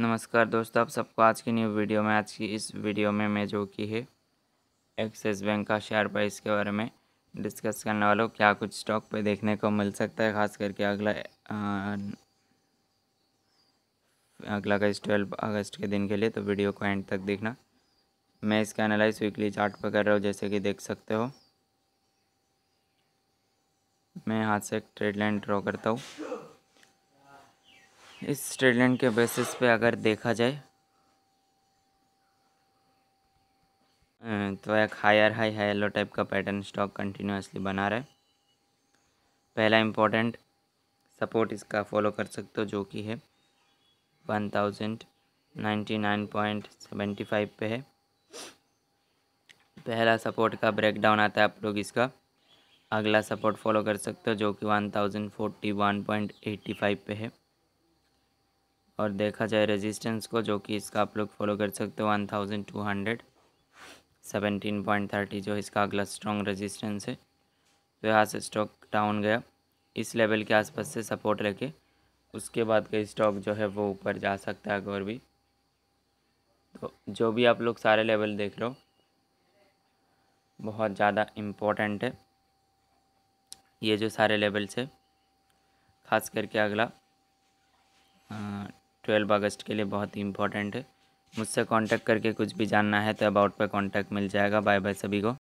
नमस्कार दोस्तों आप सबको आज की न्यू वीडियो में आज की इस वीडियो में मैं जो कि है एक्सिस बैंक का शेयर प्राइस के बारे में डिस्कस करने वाला हूँ क्या कुछ स्टॉक पे देखने को मिल सकता है खास करके अगला अगला अगस्त ट्वेल्व अगस्त के दिन के लिए तो वीडियो को एंड तक देखना मैं इसका एनालाइज वीकली चार्ट पर कर रहा हूँ जैसे कि देख सकते हो मैं हाथ से एक ट्रेड लाइन ड्रॉ करता हूँ इस ट्रेड के बेसिस पे अगर देखा जाए तो एक higher high high yellow type का पैटर्न स्टॉक कंटिन्यूसली बना रहा है पहला इम्पोर्टेंट सपोर्ट इसका फॉलो कर सकते हो जो कि है one thousand ninety nine point seventy five पे है पहला सपोर्ट का ब्रेकडाउन आता है आप लोग इसका अगला सपोर्ट फॉलो कर सकते हो जो कि one thousand forty one point eighty five पे है और देखा जाए रेजिस्टेंस को जो कि इसका आप लोग फॉलो कर सकते हो one thousand two hundred seventeen point thirty जो इसका अगला स्ट्रॉन्ग रेजिस्टेंस है तो यहाँ से स्टॉक डाउन गया इस लेवल के आसपास से सपोर्ट लेके उसके बाद का स्टॉक जो है वो ऊपर जा सकता है और भी तो जो भी आप लोग सारे लेवल देख रहे हो बहुत ज़्यादा इम्पोर्टेंट है ये जो सारे लेवल्स है ख़ास करके अगला ट्वेल्व अगस्त के लिए बहुत ही इंपॉर्टेंट है मुझसे कांटेक्ट करके कुछ भी जानना है तो अबाउट पर कांटेक्ट मिल जाएगा बाय बाय सभी को